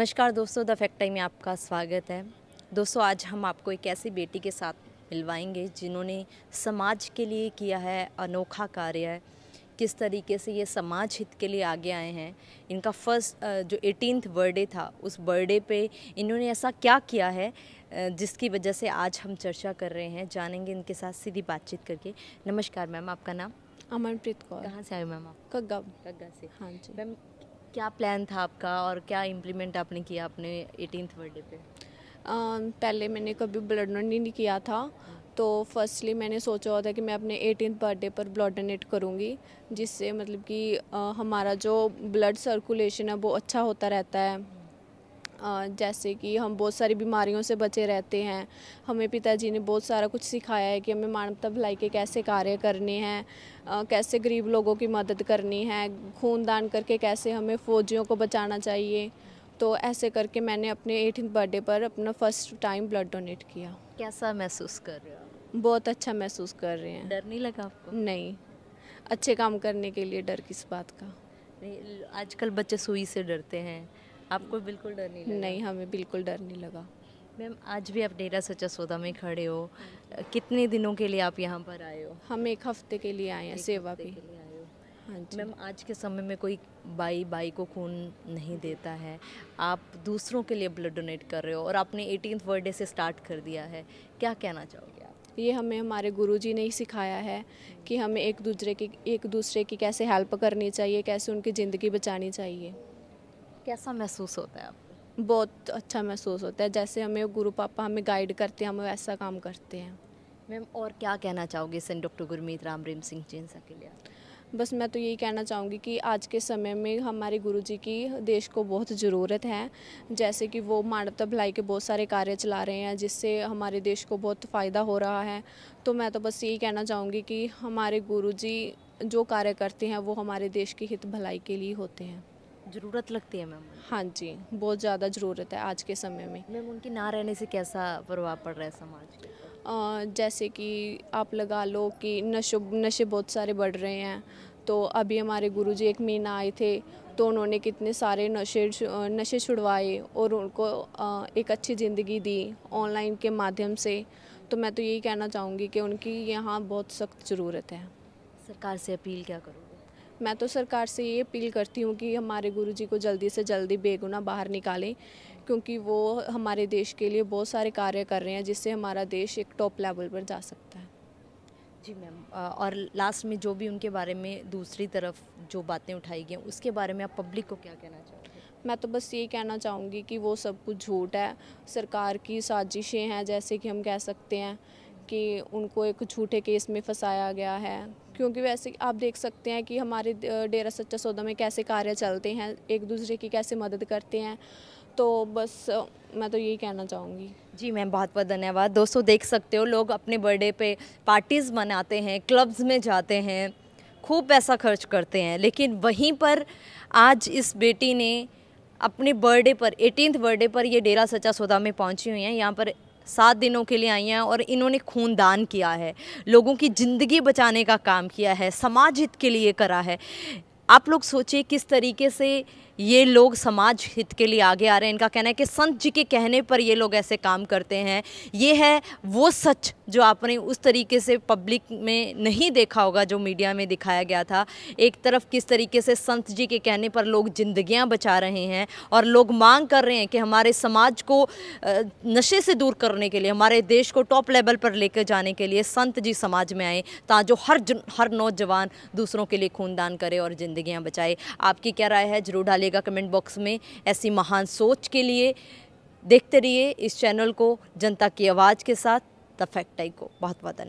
नमस्कार दोस्तों the fact time में आपका स्वागत है दोस्तों आज हम आपको एक ऐसी बेटी के साथ मिलवाएंगे जिन्होंने समाज के लिए किया है अनोखा कार्य है किस तरीके से ये समाज हित के लिए आगे आए हैं इनका फर्स्ट जो एटीनथ बर्थडे था उस बर्थडे पे इन्होंने ऐसा क्या किया है जिसकी वजह से आज हम चर्चा कर रहे हैं जानेंगे इनके साथ सीधी बातचीत करके नमस्कार मैम आपका नाम अमनप्रीत कौर कहाँ से आए मैम आप कग्गा कग्गा से हाँ जी मैम क्या प्लान था आपका और क्या इम्प्लीमेंट आपने किया अपने एटीन बर्थडे पे पहले मैंने कभी ब्लड डोनेट नहीं किया था तो फर्स्टली मैंने सोचा हुआ था कि मैं अपने एटीन बर्थडे पर ब्लड डोनेट करूँगी जिससे मतलब कि हमारा जो ब्लड सर्कुलेशन है वो अच्छा होता रहता है जैसे कि हम बहुत सारी बीमारियों से बचे रहते हैं हमें पिताजी ने बहुत सारा कुछ सिखाया है कि हमें मानवता भलाई के कैसे कार्य करने हैं कैसे गरीब लोगों की मदद करनी है खून दान करके कैसे हमें फौजियों को बचाना चाहिए तो ऐसे करके मैंने अपने एटीन बर्थडे पर अपना फर्स्ट टाइम ब्लड डोनेट किया कैसा महसूस कर रहे हो बहुत अच्छा महसूस कर रहे हैं डर नहीं लगा आपको नहीं अच्छे काम करने के लिए डर किस बात का नहीं आजकल बच्चे सुई से डरते हैं आपको बिल्कुल डर नहीं लगा नहीं हमें बिल्कुल डर नहीं लगा मैम आज भी आप डेरा सचा सौदा में खड़े हो कितने दिनों के लिए आप यहाँ पर आए हो हम एक हफ्ते के लिए आए हैं सेवा पे हाँ मैम आज के समय में कोई बाई बाई को खून नहीं देता है आप दूसरों के लिए ब्लड डोनेट कर रहे हो और आपने एटीन बर्थडे से स्टार्ट कर दिया है क्या कहना चाहोगे आप ये हमें हमारे गुरुजी ने ही सिखाया है कि हमें एक दूसरे की एक दूसरे की कैसे हेल्प करनी चाहिए कैसे उनकी ज़िंदगी बचानी चाहिए कैसा महसूस होता है आपको बहुत अच्छा महसूस होता है जैसे हमें गुरु पापा हमें गाइड करते हैं हम वैसा काम करते हैं मैम और क्या कहना चाहोगे सन डॉक्टर गुरमीत राम रेम सिंह जिनसा के लिए बस मैं तो यही कहना चाहूँगी कि आज के समय में हमारे गुरु जी की देश को बहुत ज़रूरत है जैसे कि वो मानवता भलाई के बहुत सारे कार्य चला रहे हैं जिससे हमारे देश को बहुत फ़ायदा हो रहा है तो मैं तो बस यही कहना चाहूँगी कि हमारे गुरु जी जो कार्य करते हैं वो हमारे देश की हित भलाई के लिए होते हैं ज़रूरत लगती है मैम हाँ जी बहुत ज़्यादा ज़रूरत है आज के समय में मैम उनके ना रहने से कैसा प्रभाव पड़ रहा है समाज आ, जैसे कि आप लगा लो कि नशो नशे बहुत सारे बढ़ रहे हैं तो अभी हमारे गुरुजी एक महीना आए थे तो उन्होंने कितने सारे नशे नशे छुड़वाए और उनको एक अच्छी ज़िंदगी दी ऑनलाइन के माध्यम से तो मैं तो यही कहना चाहूँगी कि उनकी यहाँ बहुत सख्त ज़रूरत है सरकार से अपील क्या करूँ मैं तो सरकार से ये अपील करती हूँ कि हमारे गुरु जी को जल्दी से जल्दी बेगुना बाहर निकालें क्योंकि वो हमारे देश के लिए बहुत सारे कार्य कर रहे हैं जिससे हमारा देश एक टॉप लेवल पर जा सकता है जी मैम और लास्ट में जो भी उनके बारे में दूसरी तरफ जो बातें उठाई गई उसके बारे में आप पब्लिक को क्या कहना चाहोगे मैं तो बस ये कहना चाहूँगी कि वो सब कुछ झूठ है सरकार की साजिशें हैं जैसे कि हम कह सकते हैं कि उनको एक झूठे केस में फंसाया गया है क्योंकि वैसे आप देख सकते हैं कि हमारे डेरा सच्चा सौदा में कैसे कार्य चलते हैं एक दूसरे की कैसे मदद करते हैं तो बस मैं तो यही कहना चाहूँगी जी मैम बहुत बहुत धन्यवाद दोस्तों देख सकते हो लोग अपने बर्थडे पे पार्टीज़ मनाते हैं क्लब्स में जाते हैं खूब पैसा खर्च करते हैं लेकिन वहीं पर आज इस बेटी ने अपने बर्थडे पर एटीनथ बर्थडे पर ये डेरा सच्चा सौदा में पहुँची हुई हैं यहाँ पर सात दिनों के लिए आई हैं और इन्होंने खूनदान किया है लोगों की ज़िंदगी बचाने का काम किया है समाज हित के लिए करा है आप लोग सोचिए किस तरीके से ये लोग समाज हित के लिए आगे आ रहे हैं इनका कहना है कि संत जी के कहने पर ये लोग ऐसे काम करते हैं ये है वो सच जो आपने उस तरीके से पब्लिक में नहीं देखा होगा जो मीडिया में दिखाया गया था एक तरफ किस तरीके से संत जी के कहने पर लोग जिंदगियां बचा रहे हैं और लोग मांग कर रहे हैं कि हमारे समाज को नशे से दूर करने के लिए हमारे देश को टॉप लेवल पर लेकर जाने के लिए संत जी समाज में आए ताजो जो हर हर नौजवान दूसरों के लिए खूनदान करे और ज़िंदियाँ बचाए आपकी क्या राय है जरूर डाले करिएगा कमेंट बॉक्स में ऐसी महान सोच के लिए देखते रहिए इस चैनल को जनता की आवाज़ के साथ द फैक्टाई को बहुत बहुत धन्यवाद